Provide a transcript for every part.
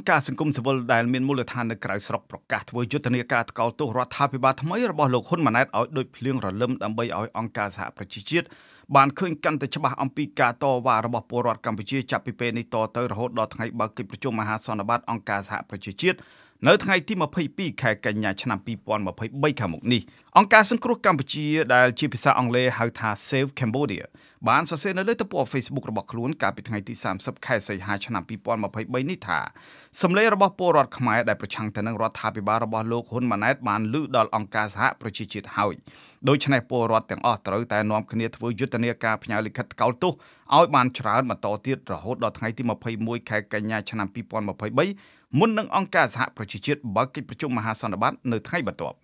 អង្គការសង្គមស៊ីវិលដែលមានមូលដ្ឋាននៅក្រៅស្រុកប្រកាសធ្វើយុទ្ធនាការថ្កោលទោសរដ្ឋាភិបាលថ្មីរបស់លោកហ៊ុនម៉ាណែតឲ្យដូចភ្លៀងរលឹមដើម្បីឲ្យអង្គការសហប្រជាជាតិបានឃើញកាន់តែច្បាស់អំពីការតវ៉ារបស់ពលរដ្ឋកម្ពុជាចាប់ពីពេលនេះតទៅរហូតដល់ថ្ងៃបើកកិច្ចប្រជុំមហាសន្និបាតអង្គការសហប្រជាជាតិនៅថ្ងៃទី22ខែកញ្ញាឆ្នាំ2023ខាងមុខនេះអង្គការសង្គ្រោះកម្ពុជាដែលជាភាសាអង់គ្លេសហៅថា Save Cambodia បានសរសេរនៅលើទំព័រ Facebook របស់ខ្លួនកាលពីថ្ងៃទី30ខែសីហាឆ្នាំ2023នេះថាសម្លេងរបស់ពលរដ្ឋខ្មែរដែលប្រឆាំងទៅនឹងរដ្ឋាភិបាលរបស់លោកហ៊ុនម៉ាណែតបានលើកដល់អង្គការសហប្រជាជាតិហើយដូច្នេះពលរដ្ឋទាំងអស់ត្រូវតែនាំគ្នាធ្វើយុទ្ធនាការផ្ញើលិខិតកោតទោសឲ្យបានច្រើនបន្តទៀតរហូតដល់ថ្ងៃទី21ខែកញ្ញាឆ្នាំ2023មុននឹងអង្គការសហប្រជាជាតិបើកកិច្ចប្រជុំមហាសន្និបាតនៅថ្ងៃបន្ទាប់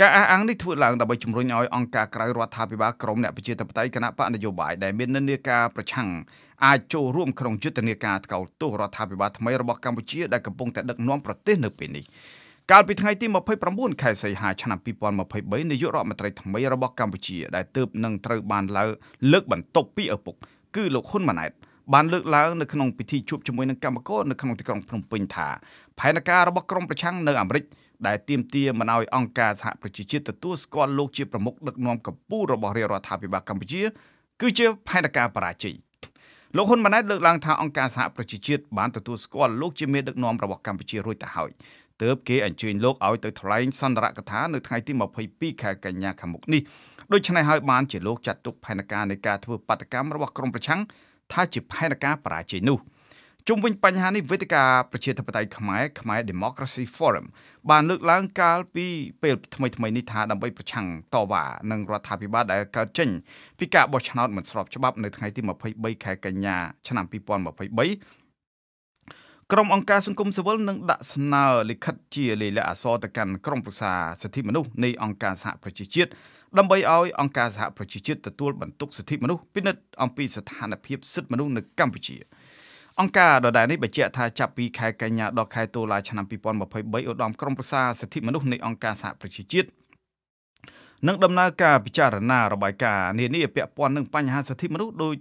ការអះអាងនេះធ្វើឡើងដើម្បីជំរុញឲ្យអង្គការក្រៅរដ្ឋាភិបាលក្រមអ្នកប្រជាធិបតេយ្យគណៈបកនយោបាយដែលមាននិន្នាការប្រឆាំងអាចចូលរួមក្នុងយុទ្ធនាការថ្កោលទោសរដ្ឋាភិបាលថ្មីរបស់កម្ពុជាដែលកំពុងតែដឹកនាំប្រទេសនៅពេលនេះកាលពីថ្ងៃទី29ខែសីហាឆ្នាំ2023នាយករដ្ឋមន្ត្រីថ្មីរបស់កម្ពុជាដែលទើបនឹងត្រូវបានលើលើកបន្ទប់ពីឪពុកគឺលោកហ៊ុនម៉ាណែតបានលើកឡើងនៅក្នុងពិធីជួបជាមួយនឹងគណៈកម្មការនៅក្នុងទីក្រុងភ្នំពេញថាផែនការរបស់ក្រមប្រឆាំងនៅអាមេរិកដែលទាមទារមិនឲ្យអង្គការសហប្រជាជាតិទទួលស្គាល់លោកជាប្រមុខដឹកនាំកម្ពុជារបស់រាជរដ្ឋាភិបាលកម្ពុជា គឺជាផែនការបរាជ័យលោកហ៊ុនម៉ាណែតលើកឡើងថាអង្គការសហប្រជាជាតិបានទទួលស្គាល់លោកជាមេដឹកនាំរបស់កម្ពុជារួចទៅហើយទើបគេអញ្ជើញលោកឲ្យទៅថ្លែងសន្ទរកថានៅថ្ងៃទី22ខែកញ្ញាខាងមុខនេះដូច្នេះហើយបានជាលោកចាត់ទុកផែនការនៃការធ្វើបាតកម្មរបស់ក្រមប្រឆាំងថាជាផែនការបរាជ័យនោះជុំវិញបញ្ហានេះវេទិកាប្រជាធិបតេយ្យខ្មែរខ្មែរ Democracy Forum បានលើកឡើងកាលពីពេលថ្មីថ្មីនេះថាដើម្បីប្រឆាំងតវ៉ានឹងរដ្ឋាភិបាលដែលកើតចេញពីការបោះឆ្នោតមិនស្របច្បាប់នៅថ្ងៃទី23ខែកញ្ញាឆ្នាំ2023ក្រុមអង្គការសង្គមស៊ីវិលនឹងដាក់ស្នើលិខិតជាលិលាអសរទៅកាន់ក្រមប្រសាសិទ្ធិមនុស្សនៃអង្គការសហប្រជាជាតិដើម្បីឲ្យអង្គការសហប្រជាជាតិទទួលបន្ទុកសិទ្ធិមនុស្សពិនិត្យអំពីស្ថានភាពសិទ្ធិមនុស្សនៅកម្ពុជាអង្គការដដែលនេះបញ្ជាក់ថាចាប់ពីខែកញ្ញាដល់ខែតុលាឆ្នាំ2023ឧត្តមក្រុមប្រឹក្សាសិទ្ធិមនុស្សនៃអង្គការសហប្រជាជាតិនឹងដំណើរការពិចារណារបាយការណ៍នានាពាក់ព័ន្ធនឹងបញ្ហាសិទ្ធិមនុស្សដោយ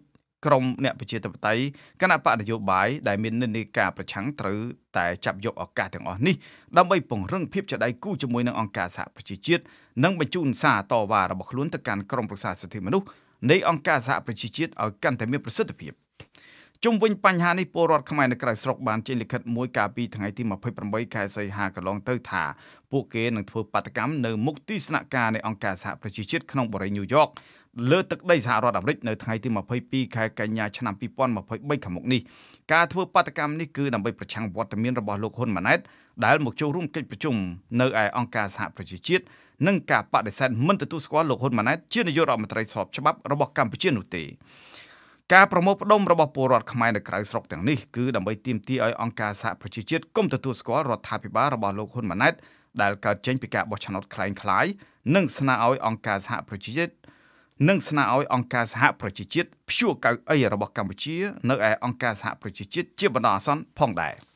ក្រមអ្នកប្រជាធិបតេយ្យគណៈបកនយោបាយដែលមាននិន្នាការប្រឆាំងត្រូវតែចាប់យកឱកាសទាំងអស់នេះដើម្បីពង្រឹងភាពជាដៃគូជាមួយនឹងអង្គការសហប្រជាជាតិនិងបញ្ជូនសារតវ៉ារបស់ខ្លួនទៅកាន់ក្រមប្រឹក្សាសិទ្ធិមនុស្សនៃអង្គការសហប្រជាជាតិឲ្យកាន់តែមានប្រសិទ្ធភាពជុំវិញបញ្ហានេះពលរដ្ឋខ្មែរនៅក្រៅស្រុកបានចេញលិខិតមួយកាលពីថ្ងៃទី28ខែសីហាកន្លងទៅថាពួកគេនឹងធ្វើបាតកម្មនៅមុខទីស្នាក់ការនៃអង្គការសហប្រជាជាតិក្នុងបរិយាញូវយ៉កលើទឹកដីសហរដ្ឋអាមេរិកនៅថ្ងៃទី22ខែកញ្ញាឆ្នាំ2023ខាងមុខនេះការធ្វើបាតកម្មនេះគឺដើម្បីប្រឆាំងវត្តមានរបស់លោកហ៊ុនម៉ាណែតដែលមកចូលរួមកិច្ចប្រជុំនៅឯអង្គការសហប្រជាជាតិនិងការបដិសេធមិនទទួលស្គាល់លោកហ៊ុនម៉ាណែតជានាយករដ្ឋមន្ត្រីស្របច្បាប់របស់កម្ពុជានោះទេការប្រមូលផ្ដុំរបស់ពលរដ្ឋខ្មែរនៅក្រៅស្រុកទាំងនេះគឺដើម្បីទាមទារឲ្យអង្គការសហប្រជាជាតិគុំទទួលស្គាល់រដ្ឋាភិបាលរបស់លោកហ៊ុនម៉ាណែតដែលកើតចេញពីការបោះឆ្នោតคล้ายៗនិងស្នើឲ្យអង្គការសហប្រជាជាតិនិងស្នើឲ្យអង្គការសហប្រជាជាតិព្យួរកៅអីរបស់កម្ពុជានៅឯអង្គការសហប្រជាជាតិជាបណ្ដោះអាសន្នផងដែរ។